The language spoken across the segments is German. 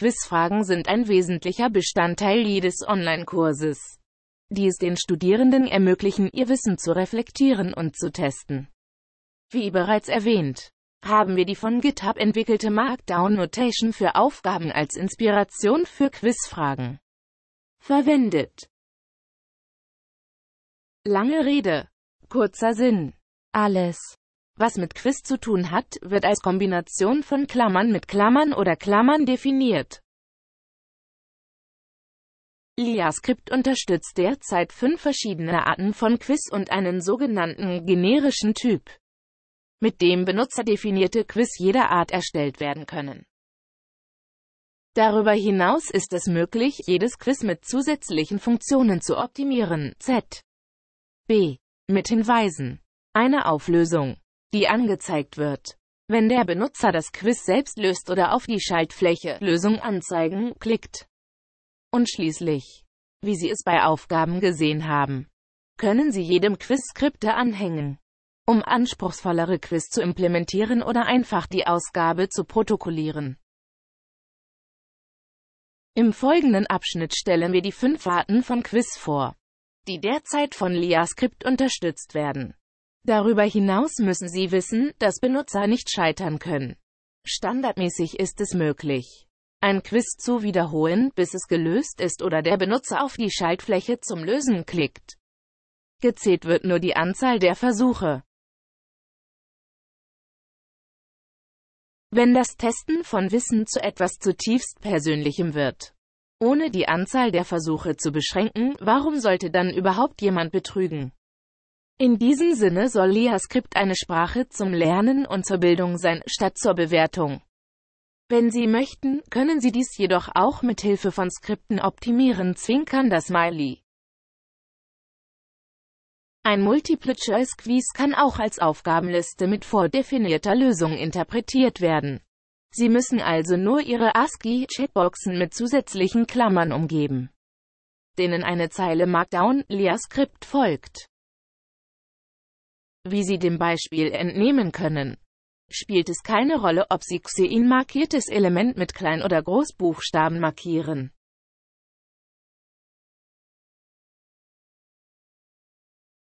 Quizfragen sind ein wesentlicher Bestandteil jedes Online-Kurses, die es den Studierenden ermöglichen, ihr Wissen zu reflektieren und zu testen. Wie bereits erwähnt, haben wir die von GitHub entwickelte Markdown Notation für Aufgaben als Inspiration für Quizfragen verwendet. Lange Rede, kurzer Sinn. Alles, was mit Quiz zu tun hat, wird als Kombination von Klammern mit Klammern oder Klammern definiert. LiaScript unterstützt derzeit fünf verschiedene Arten von Quiz und einen sogenannten generischen Typ, mit dem benutzerdefinierte Quiz jeder Art erstellt werden können. Darüber hinaus ist es möglich, jedes Quiz mit zusätzlichen Funktionen zu optimieren. Z. B. Mit Hinweisen. Eine Auflösung die angezeigt wird. Wenn der Benutzer das Quiz selbst löst oder auf die Schaltfläche Lösung anzeigen klickt. Und schließlich, wie Sie es bei Aufgaben gesehen haben, können Sie jedem Quiz Skripte anhängen. Um anspruchsvollere Quiz zu implementieren oder einfach die Ausgabe zu protokollieren. Im folgenden Abschnitt stellen wir die fünf Arten von Quiz vor, die derzeit von LiaScript unterstützt werden. Darüber hinaus müssen Sie wissen, dass Benutzer nicht scheitern können. Standardmäßig ist es möglich, ein Quiz zu wiederholen, bis es gelöst ist oder der Benutzer auf die Schaltfläche zum Lösen klickt. Gezählt wird nur die Anzahl der Versuche. Wenn das Testen von Wissen zu etwas zutiefst Persönlichem wird, ohne die Anzahl der Versuche zu beschränken, warum sollte dann überhaupt jemand betrügen? In diesem Sinne soll LeaScript eine Sprache zum Lernen und zur Bildung sein, statt zur Bewertung. Wenn Sie möchten, können Sie dies jedoch auch mit Hilfe von Skripten optimieren, zwinkern das Smiley. Ein Multiple-Choice-Quiz kann auch als Aufgabenliste mit vordefinierter Lösung interpretiert werden. Sie müssen also nur Ihre ascii checkboxen mit zusätzlichen Klammern umgeben, denen eine Zeile Markdown, LeaScript folgt. Wie Sie dem Beispiel entnehmen können, spielt es keine Rolle, ob Sie Xein markiertes Element mit Klein- oder Großbuchstaben markieren.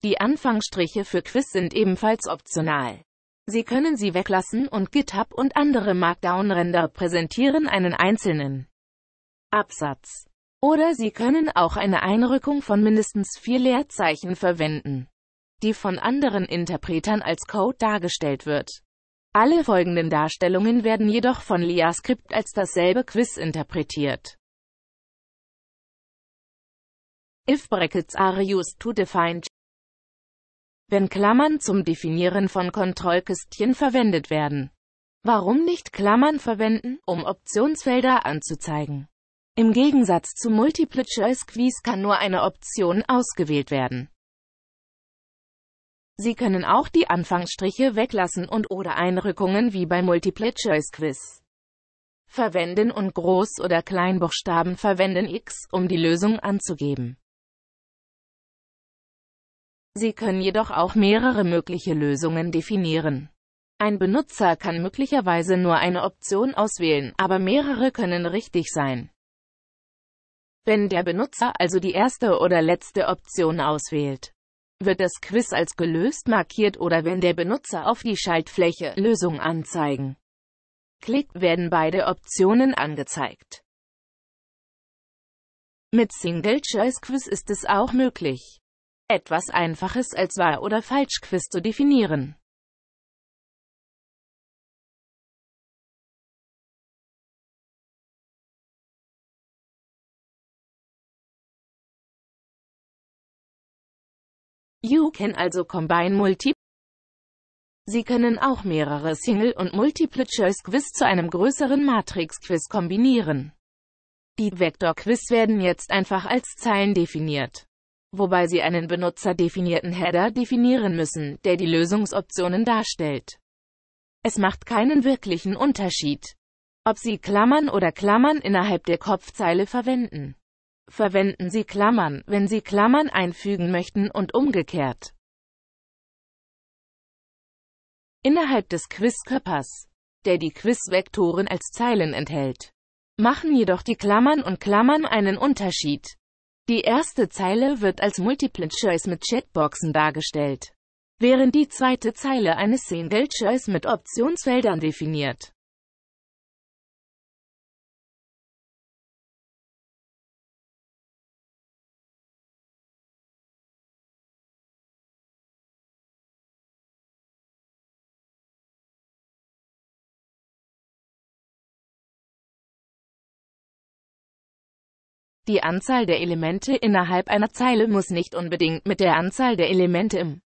Die Anfangsstriche für Quiz sind ebenfalls optional. Sie können sie weglassen und GitHub und andere Markdown-Render präsentieren einen einzelnen Absatz. Oder Sie können auch eine Einrückung von mindestens vier Leerzeichen verwenden die von anderen Interpretern als Code dargestellt wird. Alle folgenden Darstellungen werden jedoch von LiaScript als dasselbe Quiz interpretiert. If brackets are used to define wenn Klammern zum Definieren von Kontrollkästchen verwendet werden. Warum nicht Klammern verwenden, um Optionsfelder anzuzeigen? Im Gegensatz zu Multiple Choice Quiz kann nur eine Option ausgewählt werden. Sie können auch die Anfangsstriche weglassen und oder Einrückungen wie bei Multiple-Choice-Quiz verwenden und Groß- oder Kleinbuchstaben verwenden X, um die Lösung anzugeben. Sie können jedoch auch mehrere mögliche Lösungen definieren. Ein Benutzer kann möglicherweise nur eine Option auswählen, aber mehrere können richtig sein. Wenn der Benutzer also die erste oder letzte Option auswählt, wird das Quiz als gelöst markiert oder wenn der Benutzer auf die Schaltfläche Lösung anzeigen klickt, werden beide Optionen angezeigt. Mit Single Choice Quiz ist es auch möglich, etwas Einfaches als wahr oder falsch Quiz zu definieren. You can also combine multiple Sie können auch mehrere Single- und Multiple-Choice-Quiz zu einem größeren Matrix-Quiz kombinieren. Die Vektor-Quiz werden jetzt einfach als Zeilen definiert, wobei sie einen benutzerdefinierten Header definieren müssen, der die Lösungsoptionen darstellt. Es macht keinen wirklichen Unterschied, ob Sie Klammern oder Klammern innerhalb der Kopfzeile verwenden. Verwenden Sie Klammern, wenn Sie Klammern einfügen möchten und umgekehrt. Innerhalb des Quizkörpers, der die Quizvektoren als Zeilen enthält, machen jedoch die Klammern und Klammern einen Unterschied. Die erste Zeile wird als Multiple Choice mit Chatboxen dargestellt, während die zweite Zeile eine Single Choice mit Optionsfeldern definiert Die Anzahl der Elemente innerhalb einer Zeile muss nicht unbedingt mit der Anzahl der Elemente im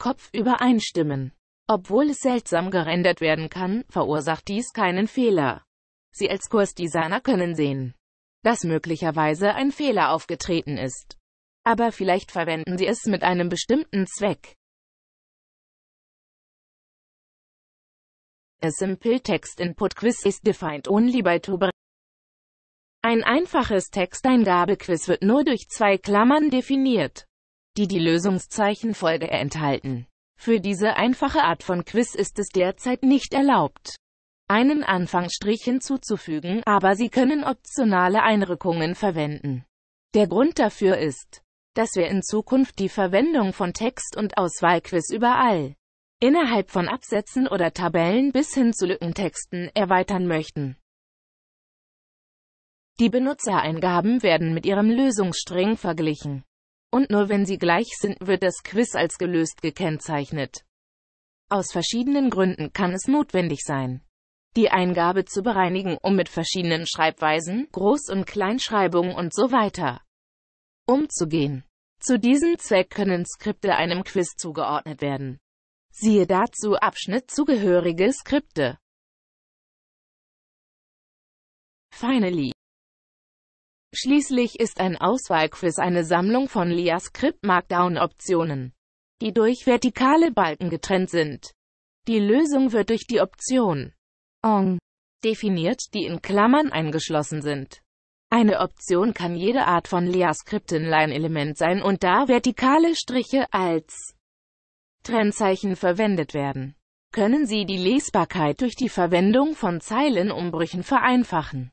Kopf übereinstimmen. Obwohl es seltsam gerendert werden kann, verursacht dies keinen Fehler. Sie als Kursdesigner können sehen, dass möglicherweise ein Fehler aufgetreten ist. Aber vielleicht verwenden Sie es mit einem bestimmten Zweck. A simple text input quiz is defined only by two ein einfaches Texteingabequiz wird nur durch zwei Klammern definiert, die die Lösungszeichenfolge enthalten. Für diese einfache Art von Quiz ist es derzeit nicht erlaubt, einen Anfangsstrich hinzuzufügen, aber Sie können optionale Einrückungen verwenden. Der Grund dafür ist, dass wir in Zukunft die Verwendung von Text- und Auswahlquiz überall, innerhalb von Absätzen oder Tabellen bis hin zu Lückentexten, erweitern möchten. Die Benutzereingaben werden mit ihrem Lösungsstring verglichen. Und nur wenn sie gleich sind, wird das Quiz als gelöst gekennzeichnet. Aus verschiedenen Gründen kann es notwendig sein, die Eingabe zu bereinigen, um mit verschiedenen Schreibweisen, Groß- und Kleinschreibungen und so weiter umzugehen. Zu diesem Zweck können Skripte einem Quiz zugeordnet werden. Siehe dazu Abschnitt Zugehörige Skripte. Finally Schließlich ist ein Auswahlquiz eine Sammlung von LeaScript-Markdown-Optionen, die durch vertikale Balken getrennt sind. Die Lösung wird durch die Option ONG definiert, die in Klammern eingeschlossen sind. Eine Option kann jede Art von LeaScript-Inline-Element sein und da vertikale Striche als Trennzeichen verwendet werden, können sie die Lesbarkeit durch die Verwendung von Zeilenumbrüchen vereinfachen.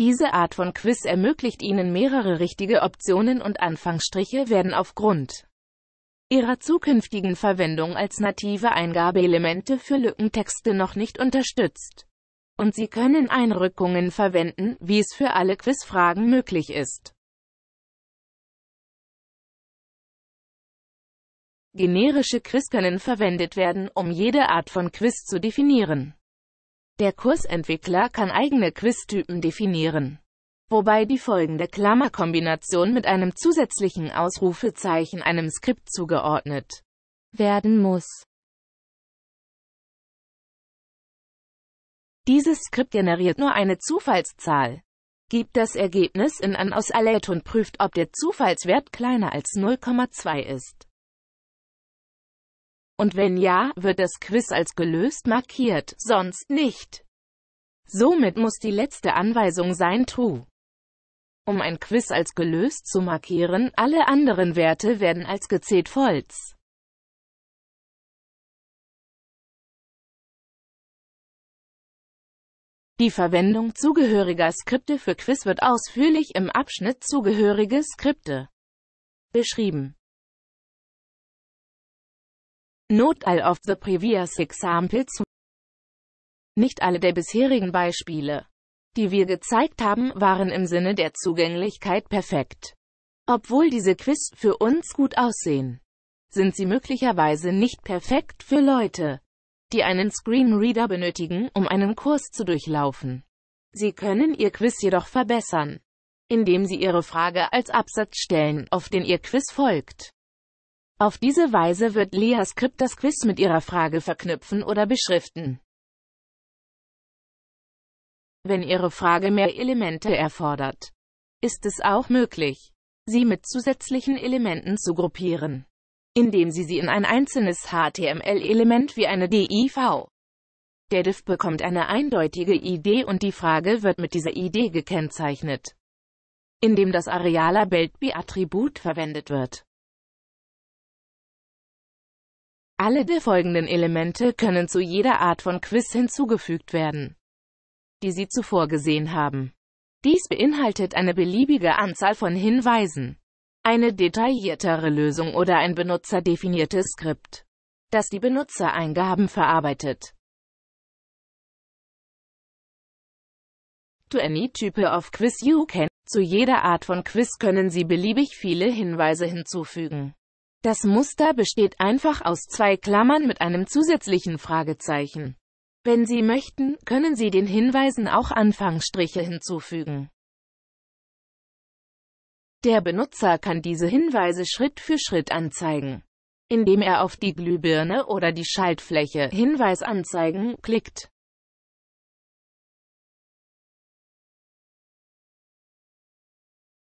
Diese Art von Quiz ermöglicht Ihnen mehrere richtige Optionen und Anfangsstriche werden aufgrund ihrer zukünftigen Verwendung als native Eingabeelemente für Lückentexte noch nicht unterstützt. Und Sie können Einrückungen verwenden, wie es für alle Quizfragen möglich ist. Generische Quiz können verwendet werden, um jede Art von Quiz zu definieren. Der Kursentwickler kann eigene Quiztypen definieren, wobei die folgende Klammerkombination mit einem zusätzlichen Ausrufezeichen einem Skript zugeordnet werden muss. Dieses Skript generiert nur eine Zufallszahl, gibt das Ergebnis in an aus Alet und prüft, ob der Zufallswert kleiner als 0,2 ist. Und wenn ja, wird das Quiz als gelöst markiert, sonst nicht. Somit muss die letzte Anweisung sein True. Um ein Quiz als gelöst zu markieren, alle anderen Werte werden als gezählt false. Die Verwendung zugehöriger Skripte für Quiz wird ausführlich im Abschnitt Zugehörige Skripte beschrieben. Note all of the previous examples. Nicht alle der bisherigen Beispiele, die wir gezeigt haben, waren im Sinne der Zugänglichkeit perfekt. Obwohl diese Quiz für uns gut aussehen, sind sie möglicherweise nicht perfekt für Leute, die einen Screenreader benötigen, um einen Kurs zu durchlaufen. Sie können Ihr Quiz jedoch verbessern, indem Sie Ihre Frage als Absatz stellen, auf den Ihr Quiz folgt. Auf diese Weise wird Lea Skript das Quiz mit ihrer Frage verknüpfen oder beschriften. Wenn Ihre Frage mehr Elemente erfordert, ist es auch möglich, sie mit zusätzlichen Elementen zu gruppieren, indem Sie sie in ein einzelnes HTML-Element wie eine DIV. Der Div bekommt eine eindeutige Idee und die Frage wird mit dieser Idee gekennzeichnet, indem das Arealer-Belt-B-Attribut verwendet wird. Alle der folgenden Elemente können zu jeder Art von Quiz hinzugefügt werden, die Sie zuvor gesehen haben. Dies beinhaltet eine beliebige Anzahl von Hinweisen, eine detailliertere Lösung oder ein benutzerdefiniertes Skript, das die Benutzereingaben verarbeitet. To any type of quiz you can. Zu jeder Art von Quiz können Sie beliebig viele Hinweise hinzufügen. Das Muster besteht einfach aus zwei Klammern mit einem zusätzlichen Fragezeichen. Wenn Sie möchten, können Sie den Hinweisen auch Anfangsstriche hinzufügen. Der Benutzer kann diese Hinweise Schritt für Schritt anzeigen, indem er auf die Glühbirne oder die Schaltfläche Hinweis anzeigen klickt.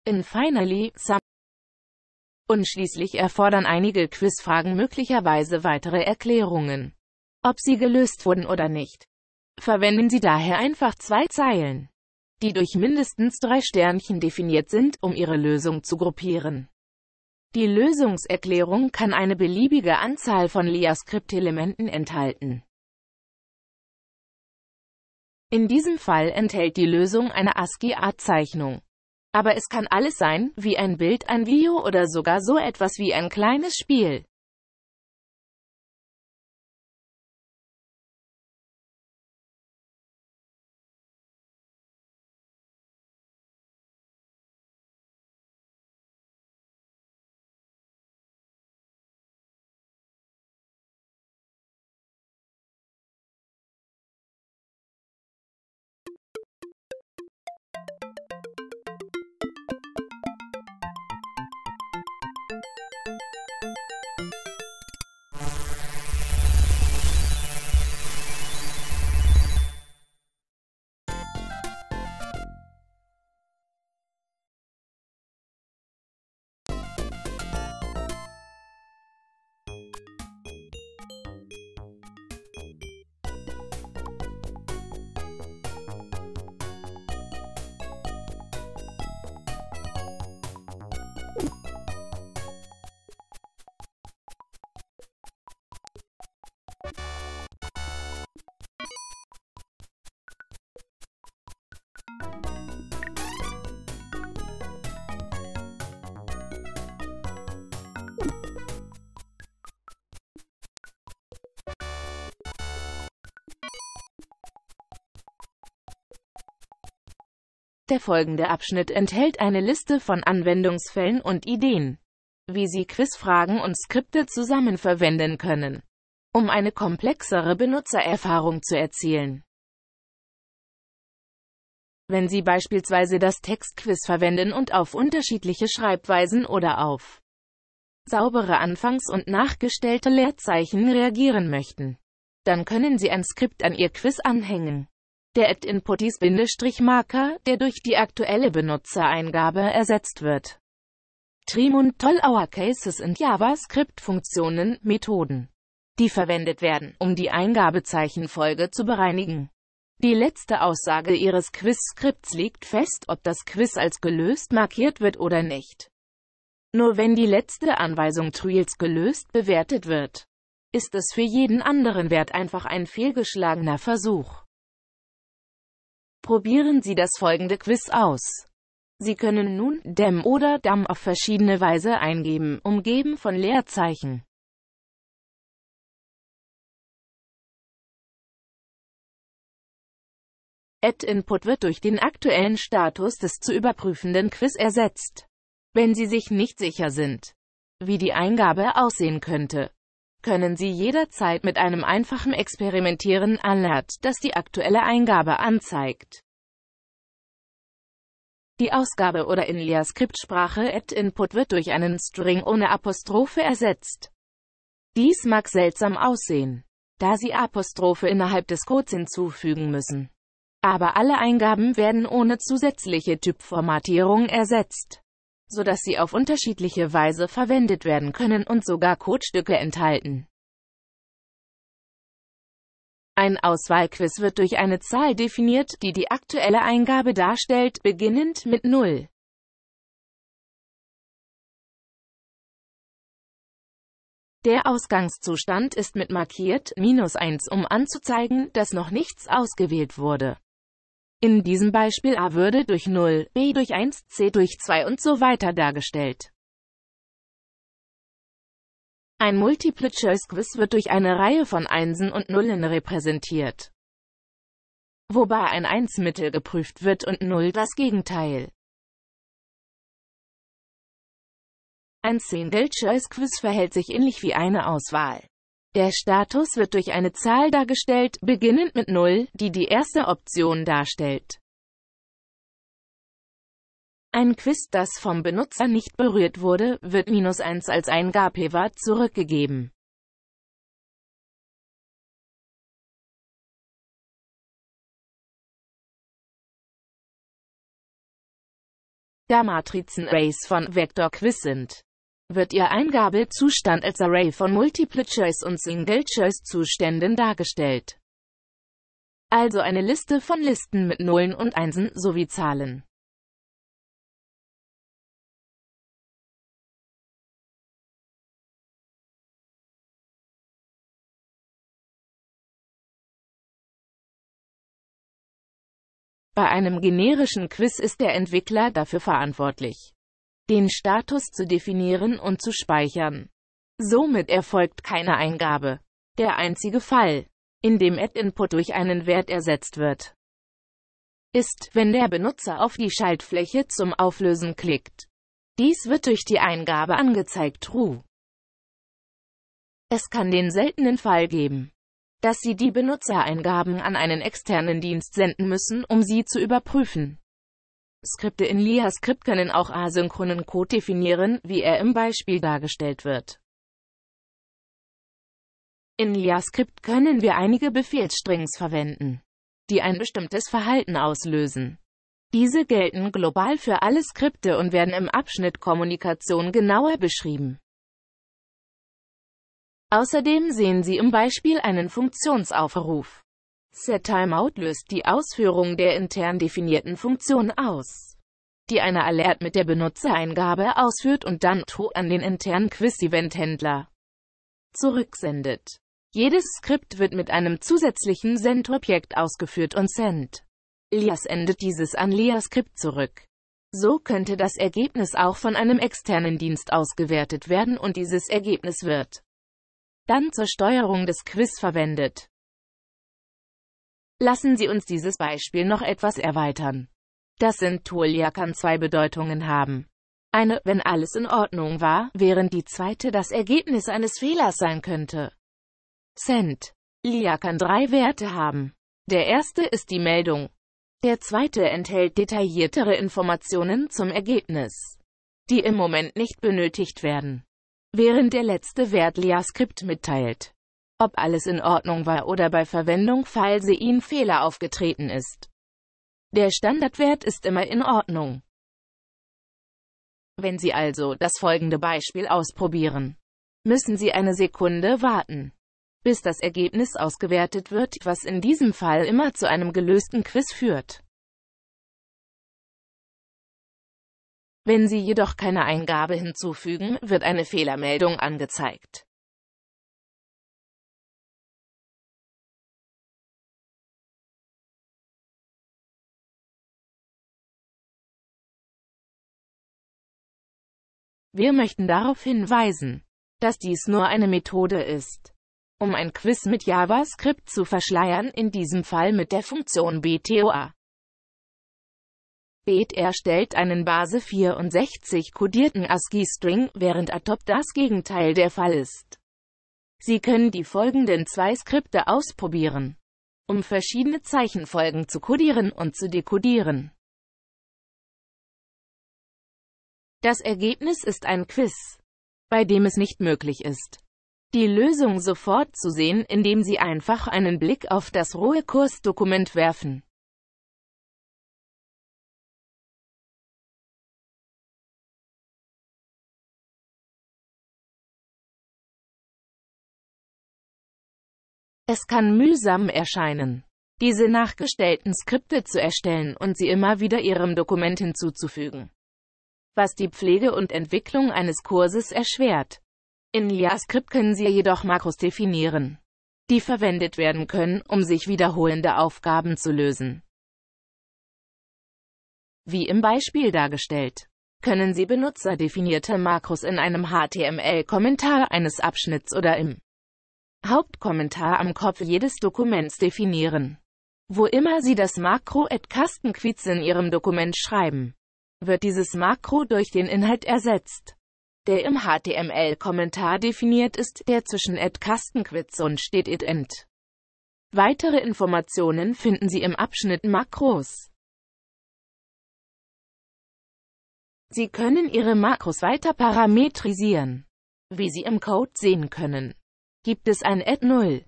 In Finally, some und schließlich erfordern einige Quizfragen möglicherweise weitere Erklärungen, ob sie gelöst wurden oder nicht. Verwenden Sie daher einfach zwei Zeilen, die durch mindestens drei Sternchen definiert sind, um Ihre Lösung zu gruppieren. Die Lösungserklärung kann eine beliebige Anzahl von LIA-Skriptelementen enthalten. In diesem Fall enthält die Lösung eine ascii artzeichnung aber es kann alles sein, wie ein Bild, ein Video oder sogar so etwas wie ein kleines Spiel. Der folgende Abschnitt enthält eine Liste von Anwendungsfällen und Ideen, wie Sie Quizfragen und Skripte zusammen verwenden können, um eine komplexere Benutzererfahrung zu erzielen. Wenn Sie beispielsweise das Textquiz verwenden und auf unterschiedliche Schreibweisen oder auf saubere Anfangs- und nachgestellte Leerzeichen reagieren möchten, dann können Sie ein Skript an Ihr Quiz anhängen der Add-in-Put marker der durch die aktuelle Benutzereingabe ersetzt wird. Trim und Toll Our Cases sind JavaScript-Funktionen, Methoden, die verwendet werden, um die Eingabezeichenfolge zu bereinigen. Die letzte Aussage Ihres Quiz-Skripts legt fest, ob das Quiz als gelöst markiert wird oder nicht. Nur wenn die letzte Anweisung True gelöst bewertet wird, ist es für jeden anderen Wert einfach ein fehlgeschlagener Versuch. Probieren Sie das folgende Quiz aus. Sie können nun dem oder dam auf verschiedene Weise eingeben, umgeben von Leerzeichen. Ad-Input wird durch den aktuellen Status des zu überprüfenden Quiz ersetzt. Wenn Sie sich nicht sicher sind, wie die Eingabe aussehen könnte, können Sie jederzeit mit einem einfachen Experimentieren alert, das die aktuelle Eingabe anzeigt. Die Ausgabe oder in Lehr-Skriptsprache at-input wird durch einen String ohne Apostrophe ersetzt. Dies mag seltsam aussehen, da Sie Apostrophe innerhalb des Codes hinzufügen müssen. Aber alle Eingaben werden ohne zusätzliche Typformatierung ersetzt sodass sie auf unterschiedliche Weise verwendet werden können und sogar Codestücke enthalten. Ein Auswahlquiz wird durch eine Zahl definiert, die die aktuelle Eingabe darstellt, beginnend mit 0. Der Ausgangszustand ist mit markiert, minus 1, um anzuzeigen, dass noch nichts ausgewählt wurde. In diesem Beispiel a würde durch 0, b durch 1, c durch 2 und so weiter dargestellt. Ein Multiple-Choice-Quiz wird durch eine Reihe von Einsen und Nullen repräsentiert, wobei ein Einsmittel geprüft wird und Null das Gegenteil. Ein Single-Choice-Quiz verhält sich ähnlich wie eine Auswahl. Der Status wird durch eine Zahl dargestellt, beginnend mit 0, die die erste Option darstellt. Ein Quiz, das vom Benutzer nicht berührt wurde, wird minus 1 als Eingabever zurückgegeben. Da Matrizen Arrays von Vector Quiz sind wird ihr Eingabezustand als Array von Multiple-Choice- und Single-Choice-Zuständen dargestellt. Also eine Liste von Listen mit Nullen und Einsen sowie Zahlen. Bei einem generischen Quiz ist der Entwickler dafür verantwortlich den Status zu definieren und zu speichern. Somit erfolgt keine Eingabe. Der einzige Fall, in dem Add-Input durch einen Wert ersetzt wird, ist, wenn der Benutzer auf die Schaltfläche zum Auflösen klickt. Dies wird durch die Eingabe angezeigt True. Es kann den seltenen Fall geben, dass Sie die Benutzereingaben an einen externen Dienst senden müssen, um sie zu überprüfen. Skripte in LiaScript können auch asynchronen Code definieren, wie er im Beispiel dargestellt wird. In LiaScript können wir einige Befehlsstrings verwenden, die ein bestimmtes Verhalten auslösen. Diese gelten global für alle Skripte und werden im Abschnitt Kommunikation genauer beschrieben. Außerdem sehen Sie im Beispiel einen Funktionsaufruf. SetTimeout löst die Ausführung der intern definierten Funktion aus, die eine Alert mit der Benutzereingabe ausführt und dann to an den internen Quiz-Event-Händler zurücksendet. Jedes Skript wird mit einem zusätzlichen Send-Objekt ausgeführt und send. Lias endet dieses an lias skript zurück. So könnte das Ergebnis auch von einem externen Dienst ausgewertet werden und dieses Ergebnis wird dann zur Steuerung des Quiz verwendet. Lassen Sie uns dieses Beispiel noch etwas erweitern. Das Sintulia kann zwei Bedeutungen haben. Eine, wenn alles in Ordnung war, während die zweite das Ergebnis eines Fehlers sein könnte. Cent. Lia kann drei Werte haben. Der erste ist die Meldung. Der zweite enthält detailliertere Informationen zum Ergebnis, die im Moment nicht benötigt werden. Während der letzte Wert Lia Skript mitteilt, ob alles in Ordnung war oder bei Verwendung Falsein-Fehler aufgetreten ist. Der Standardwert ist immer in Ordnung. Wenn Sie also das folgende Beispiel ausprobieren, müssen Sie eine Sekunde warten, bis das Ergebnis ausgewertet wird, was in diesem Fall immer zu einem gelösten Quiz führt. Wenn Sie jedoch keine Eingabe hinzufügen, wird eine Fehlermeldung angezeigt. Wir möchten darauf hinweisen, dass dies nur eine Methode ist, um ein Quiz mit JavaScript zu verschleiern, in diesem Fall mit der Funktion BTOA. Beet erstellt einen Base 64 kodierten ASCII-String, während Atop das Gegenteil der Fall ist. Sie können die folgenden zwei Skripte ausprobieren, um verschiedene Zeichenfolgen zu kodieren und zu dekodieren. Das Ergebnis ist ein Quiz, bei dem es nicht möglich ist, die Lösung sofort zu sehen, indem Sie einfach einen Blick auf das rohe Kursdokument werfen. Es kann mühsam erscheinen, diese nachgestellten Skripte zu erstellen und sie immer wieder Ihrem Dokument hinzuzufügen was die Pflege und Entwicklung eines Kurses erschwert. In JavaScript können Sie jedoch Makros definieren, die verwendet werden können, um sich wiederholende Aufgaben zu lösen. Wie im Beispiel dargestellt, können Sie benutzerdefinierte Makros in einem HTML-Kommentar eines Abschnitts oder im Hauptkommentar am Kopf jedes Dokuments definieren. Wo immer Sie das Makro at Kastenquiz in Ihrem Dokument schreiben, wird dieses Makro durch den Inhalt ersetzt, der im HTML-Kommentar definiert ist, der zwischen @kastenquiz und steht @end. Weitere Informationen finden Sie im Abschnitt Makros. Sie können Ihre Makros weiter parametrisieren. Wie Sie im Code sehen können, gibt es ein Add 0,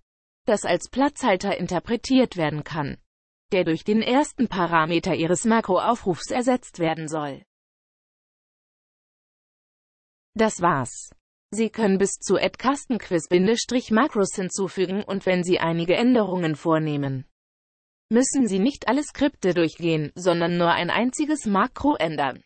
das als Platzhalter interpretiert werden kann der durch den ersten Parameter Ihres Makroaufrufs ersetzt werden soll. Das war's. Sie können bis zu addcastenquiz makros hinzufügen und wenn Sie einige Änderungen vornehmen, müssen Sie nicht alle Skripte durchgehen, sondern nur ein einziges Makro ändern.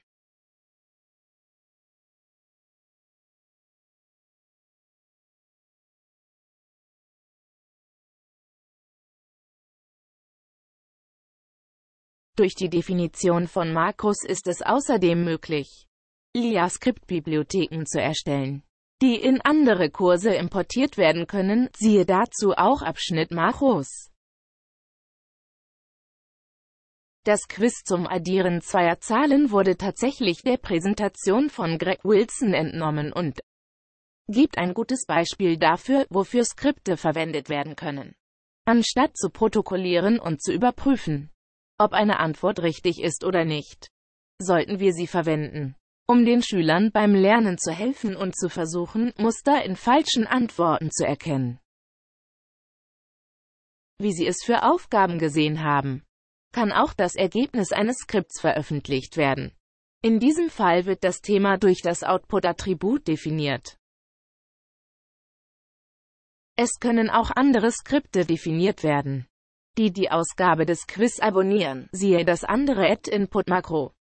Durch die Definition von Makros ist es außerdem möglich, LIA-Skriptbibliotheken zu erstellen, die in andere Kurse importiert werden können, siehe dazu auch Abschnitt Makros. Das Quiz zum Addieren zweier Zahlen wurde tatsächlich der Präsentation von Greg Wilson entnommen und gibt ein gutes Beispiel dafür, wofür Skripte verwendet werden können. Anstatt zu protokollieren und zu überprüfen, ob eine Antwort richtig ist oder nicht. Sollten wir sie verwenden? Um den Schülern beim Lernen zu helfen und zu versuchen, Muster in falschen Antworten zu erkennen. Wie sie es für Aufgaben gesehen haben, kann auch das Ergebnis eines Skripts veröffentlicht werden. In diesem Fall wird das Thema durch das Output-Attribut definiert. Es können auch andere Skripte definiert werden die die Ausgabe des Quiz abonnieren, siehe das andere Ad-Input-Makro.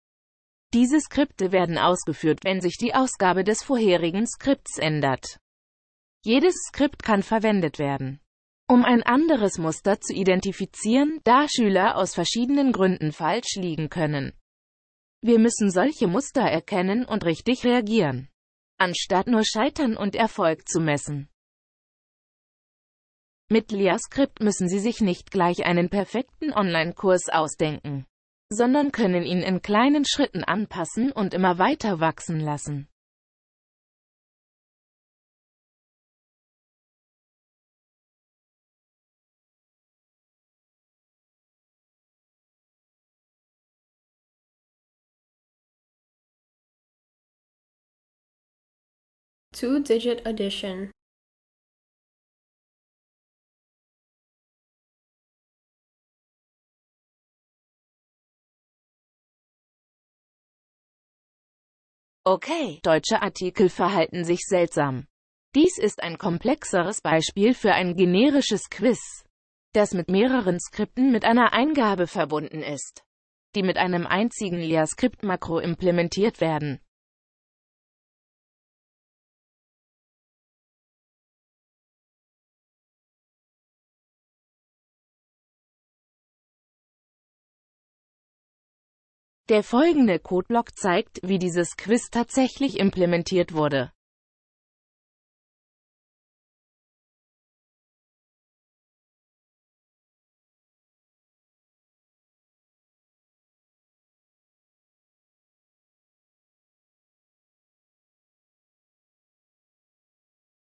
Diese Skripte werden ausgeführt, wenn sich die Ausgabe des vorherigen Skripts ändert. Jedes Skript kann verwendet werden. Um ein anderes Muster zu identifizieren, da Schüler aus verschiedenen Gründen falsch liegen können. Wir müssen solche Muster erkennen und richtig reagieren, anstatt nur Scheitern und Erfolg zu messen. Mit LearScript müssen Sie sich nicht gleich einen perfekten Online-Kurs ausdenken, sondern können ihn in kleinen Schritten anpassen und immer weiter wachsen lassen. Two-digit addition Okay, deutsche Artikel verhalten sich seltsam. Dies ist ein komplexeres Beispiel für ein generisches Quiz, das mit mehreren Skripten mit einer Eingabe verbunden ist, die mit einem einzigen Leerskript-Makro implementiert werden. Der folgende Codeblock zeigt, wie dieses Quiz tatsächlich implementiert wurde.